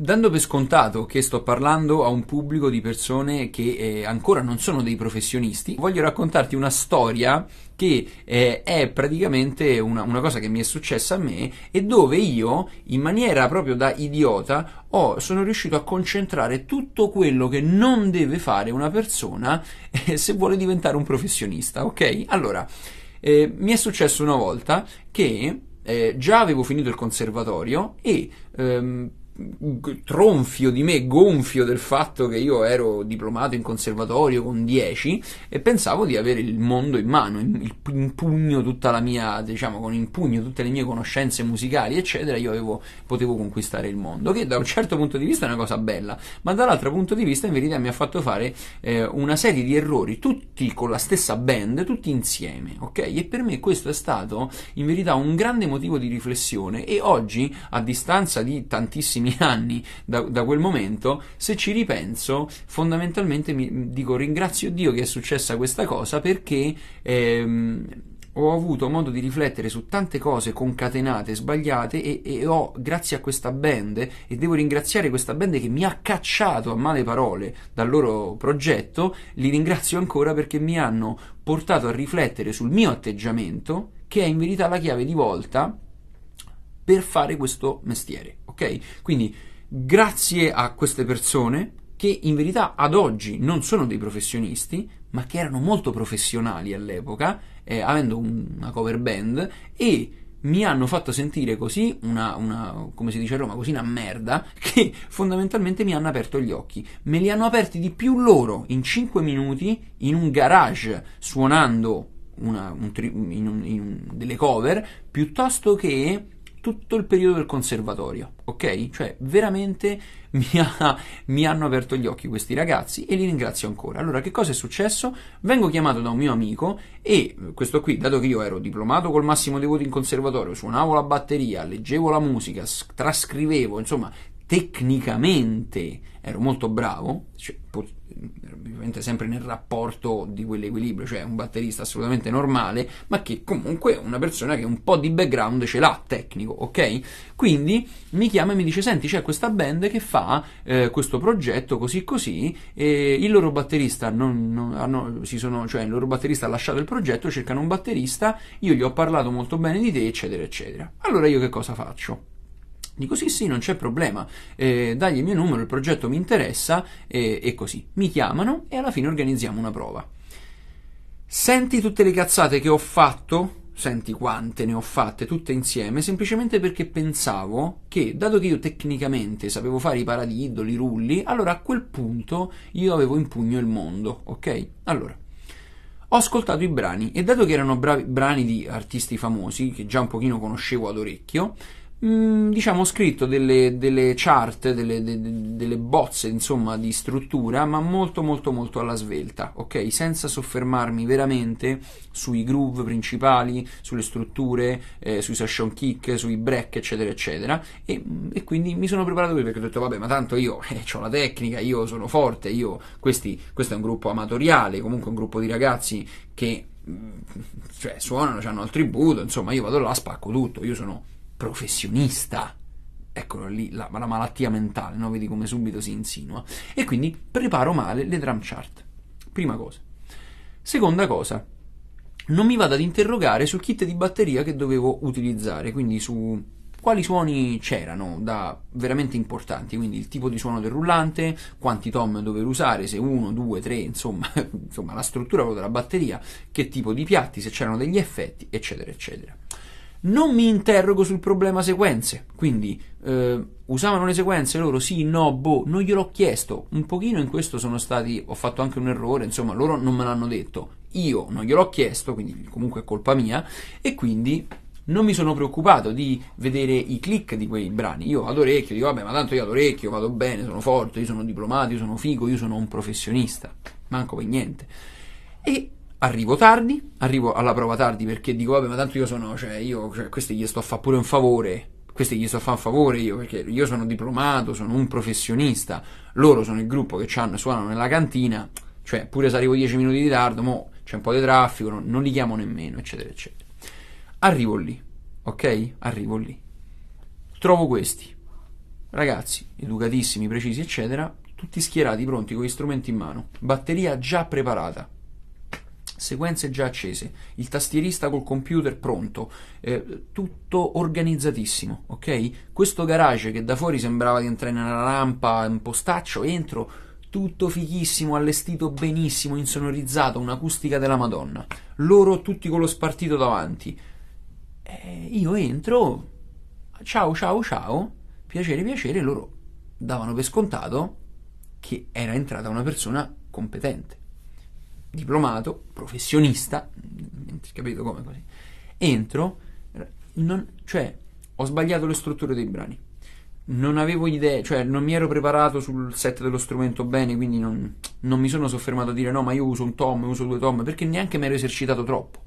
Dando per scontato che sto parlando a un pubblico di persone che eh, ancora non sono dei professionisti, voglio raccontarti una storia che eh, è praticamente una, una, cosa che mi è successa a me e dove io, in maniera proprio da idiota, ho, sono riuscito a concentrare tutto quello che non deve fare una persona eh, se vuole diventare un professionista, ok? Allora, eh, mi è successo una volta che eh, già avevo finito il conservatorio e ehm, tronfio di me, gonfio del fatto che io ero diplomato in conservatorio con 10 e pensavo di avere il mondo in mano, in, in pugno tutta la mia, diciamo, con in pugno tutte le mie conoscenze musicali, eccetera, io avevo, potevo conquistare il mondo, che da un certo punto di vista è una cosa bella, ma dall'altro punto di vista in verità mi ha fatto fare eh, una serie di errori, tutti con la stessa band, tutti insieme, ok? E per me questo è stato in verità un grande motivo di riflessione e oggi, a distanza di tantissimi anni e anni da, da quel momento, se ci ripenso, fondamentalmente mi, dico ringrazio Dio che è successa questa cosa perché ehm, ho avuto modo di riflettere su tante cose concatenate, sbagliate e, e, ho, grazie a questa band, e devo ringraziare questa band che mi ha cacciato a male parole dal loro progetto, li ringrazio ancora perché mi hanno portato a riflettere sul mio atteggiamento, che è in verità la chiave di volta per fare questo mestiere ok? Quindi grazie a queste persone che in verità ad oggi non sono dei professionisti, ma che erano molto professionali all'epoca, eh, avendo una cover band, e mi hanno fatto sentire così una, una, come si dice a Roma, così una merda, che fondamentalmente mi hanno aperto gli occhi. Me li hanno aperti di più loro in 5 minuti, in un garage, suonando una, un tri- in un, in un, delle cover, piuttosto che tutto il periodo del conservatorio, ok? Cioè veramente mi, ha, mi hanno aperto gli occhi questi ragazzi e li ringrazio ancora. Allora che cosa è successo? Vengo chiamato da un mio amico e questo qui, dato che io ero diplomato col massimo dei voti in conservatorio, suonavo la batteria, leggevo la musica, trascrivevo, insomma tecnicamente ero molto bravo, cioè, ovviamente sempre nel rapporto di quell'equilibrio, cioè un batterista assolutamente normale, ma che comunque è una persona che un po' di background ce l'ha tecnico, ok? Quindi mi chiama e mi dice: Senti, c'è questa band che fa eh, questo progetto così così, e il loro batterista non, non, hanno, ah, sono, cioè il loro batterista ha lasciato il progetto, cercano un batterista, io gli ho parlato molto bene di te, eccetera, eccetera. Allora io che cosa faccio? Dico sì, sì, non c'è problema, eh, dagli il mio numero, il progetto mi interessa eh, e così. Mi chiamano e alla fine organizziamo una prova. Senti tutte le cazzate che ho fatto, senti quante ne ho fatte tutte insieme, semplicemente perché pensavo che, dato che io tecnicamente sapevo fare i paradiddoli, i rulli, allora a quel punto io avevo in pugno il mondo, ok? Allora, ho ascoltato i brani e dato che erano bravi, brani di artisti famosi, che già un pochino conoscevo ad orecchio, Mm, diciamo, ho scritto delle, delle chart, delle, de, de, delle bozze, insomma, di struttura, ma molto, molto, molto alla svelta, ok? Senza soffermarmi veramente sui groove principali, sulle strutture, eh, sui session kick, sui break, eccetera, eccetera. E, mm, e quindi mi sono preparato qui perché ho detto, vabbè, ma tanto io eh, ho la tecnica, io sono forte, io, questi, questo è un gruppo amatoriale, comunque un gruppo di ragazzi che mm, cioè, suonano, hanno il tributo, insomma io vado là, spacco tutto, io sono professionista. Eccolo lì, la, la malattia mentale, no? vedi come subito si insinua. E quindi preparo male le drum chart. Prima cosa. Seconda cosa, non mi vado ad interrogare sul kit di batteria che dovevo utilizzare, quindi su quali suoni c'erano da veramente importanti, quindi il tipo di suono del rullante, quanti tom dover usare, se 1, 2, 3, insomma, insomma la struttura della batteria, che tipo di piatti, se c'erano degli effetti, eccetera, eccetera non mi interrogo sul problema sequenze, quindi eh, usavano le sequenze loro? Sì, no, boh, non gliel'ho chiesto. Un pochino in questo sono stati, ho fatto anche un errore, insomma, loro non me l'hanno detto, io non gliel'ho chiesto, quindi comunque è colpa mia, e quindi non mi sono preoccupato di vedere i click di quei brani. Io ad orecchio dico, vabbè, ma tanto io ad orecchio vado bene, sono forte, io sono diplomato, io sono figo, io sono un professionista, manco per niente. E arrivo tardi, arrivo alla prova tardi perché dico vabbè ma tanto io sono, cioè io, cioè, questi gli sto a fare pure un favore, questi gli sto a fare un favore io perché io sono diplomato, sono un professionista, loro sono il gruppo che hanno, suonano nella cantina, cioè pure se arrivo 10 minuti di ritardo, mo c'è un po' di traffico, non, non li chiamo nemmeno, eccetera, eccetera. Arrivo lì, ok? Arrivo lì. Trovo questi, ragazzi, educatissimi, precisi, eccetera, tutti schierati, pronti, con gli strumenti in mano, batteria già preparata sequenze già accese, il tastierista col computer pronto, eh, tutto organizzatissimo, ok? Questo garage che da fuori sembrava di entrare nella rampa, un postaccio, entro, tutto fighissimo, allestito benissimo, insonorizzato, un'acustica della Madonna. Loro tutti con lo spartito davanti. Eh, io entro, ciao ciao ciao, piacere piacere, loro davano per scontato che era entrata una persona competente diplomato, professionista, capito come così, entro, non, cioè ho sbagliato le strutture dei brani, non avevo idea, cioè non mi ero preparato sul set dello strumento bene, quindi non, non mi sono soffermato a dire no, ma io uso un tom, uso due tom, perché neanche mi ero esercitato troppo.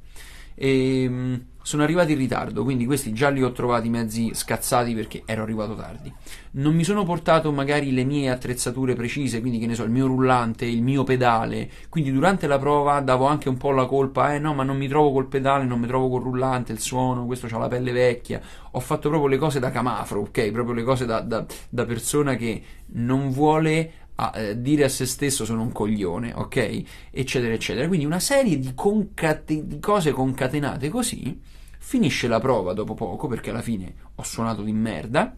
E, ehm, sono arrivati in ritardo, quindi questi già li ho trovati mezzi scazzati perché ero arrivato tardi. Non mi sono portato magari le mie attrezzature precise, quindi che ne so, il mio rullante, il mio pedale. Quindi durante la prova davo anche un po' la colpa, eh no, ma non mi trovo col pedale, non mi trovo col rullante, il suono, questo ha la pelle vecchia. Ho fatto proprio le cose da camafro, ok? Proprio le cose da, da, da persona che non vuole a eh, dire a se stesso sono un coglione, ok? Eccetera, eccetera. Quindi una serie di, concate- di cose concatenate così, finisce la prova dopo poco perché alla fine ho suonato di merda,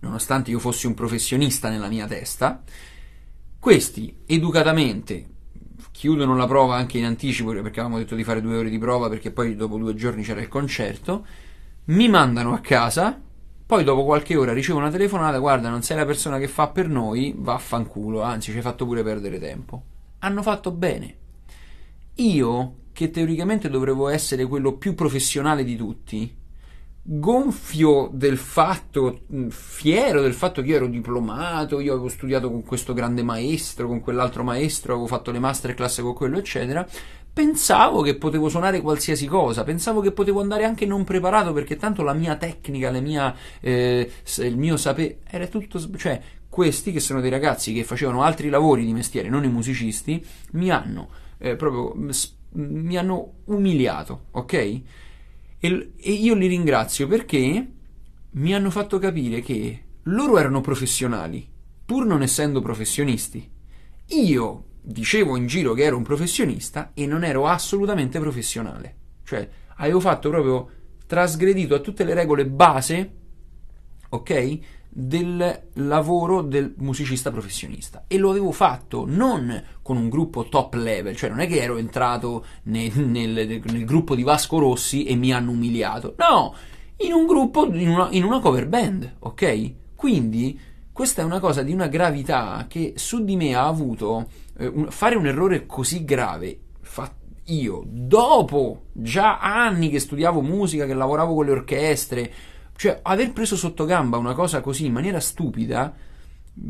nonostante io fossi un professionista nella mia testa. Questi educatamente chiudono la prova anche in anticipo perché avevamo detto di fare due ore di prova perché poi dopo due giorni c'era il concerto. Mi mandano a casa poi dopo qualche ora ricevo una telefonata, guarda non sei la persona che fa per noi, vaffanculo, anzi ci hai fatto pure perdere tempo. Hanno fatto bene. Io, che teoricamente dovevo essere quello più professionale di tutti, gonfio del fatto, mm, fiero del fatto che io ero diplomato, io avevo studiato con questo grande maestro, con quell'altro maestro, avevo fatto le masterclass con quello, eccetera. Pensavo che potevo suonare qualsiasi cosa, pensavo che potevo andare anche non preparato perché tanto la mia tecnica, la mia, eh, il mio sapere era tutto. cioè, questi che sono dei ragazzi che facevano altri lavori di mestiere, non i musicisti, mi hanno eh, proprio mm, mm, mi hanno umiliato, ok? E, e io li ringrazio perché mi hanno fatto capire che loro erano professionali, pur non essendo professionisti. Io dicevo in giro che ero un professionista e non ero assolutamente professionale. Cioè, avevo fatto proprio trasgredito a tutte le regole base, ok? del lavoro del musicista professionista e lo avevo fatto non con un gruppo top level, cioè non è che ero entrato nel, nel, nel gruppo di Vasco Rossi e mi hanno umiliato, no, in un gruppo, in una, in una cover band, ok? Quindi questa è una cosa di una gravità che su di me ha avuto eh, un, fare un errore così grave io, dopo già anni che studiavo musica, che lavoravo con le orchestre, cioè, aver preso sotto gamba una cosa così in maniera stupida,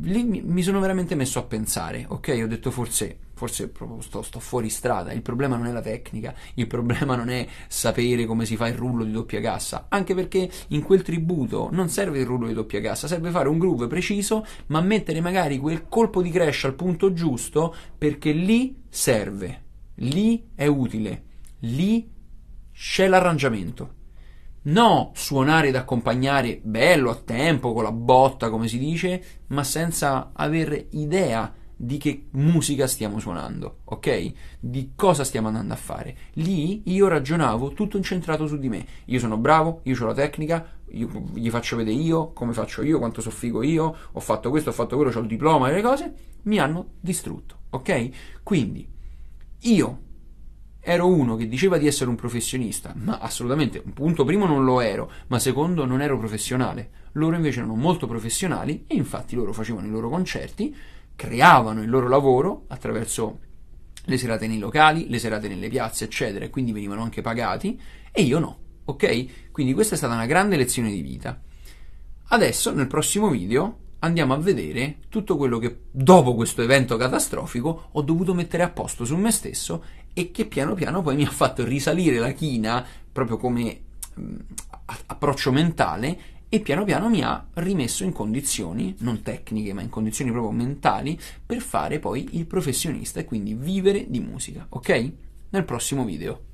lì mi sono veramente messo a pensare, ok? Ho detto forse, forse proprio sto, sto fuori strada, il problema non è la tecnica, il problema non è sapere come si fa il rullo di doppia cassa, anche perché in quel tributo non serve il rullo di doppia cassa, serve fare un groove preciso, ma mettere magari quel colpo di crash al punto giusto, perché lì serve, lì è utile, lì c'è l'arrangiamento. No, suonare ed accompagnare bello, a tempo, con la botta, come si dice, ma senza avere idea di che musica stiamo suonando, ok? Di cosa stiamo andando a fare. Lì io ragionavo tutto incentrato su di me. Io sono bravo, io ho la tecnica, io, gli faccio vedere io, come faccio io, quanto soffigo io, ho fatto questo, ho fatto quello, ho il diploma e le cose, mi hanno distrutto, ok? Quindi io ero uno che diceva di essere un professionista, ma assolutamente, punto primo non lo ero, ma secondo non ero professionale. Loro invece erano molto professionali e infatti loro facevano i loro concerti, creavano il loro lavoro attraverso le serate nei locali, le serate nelle piazze, eccetera, e quindi venivano anche pagati e io no, ok? Quindi questa è stata una grande lezione di vita. Adesso, nel prossimo video, andiamo a vedere tutto quello che dopo questo evento catastrofico ho dovuto mettere a posto su me stesso e che piano piano poi mi ha fatto risalire la china proprio come mh, mm, approccio mentale e piano piano mi ha rimesso in condizioni, non tecniche, ma in condizioni proprio mentali, per fare poi il professionista e quindi vivere di musica, ok? Nel prossimo video.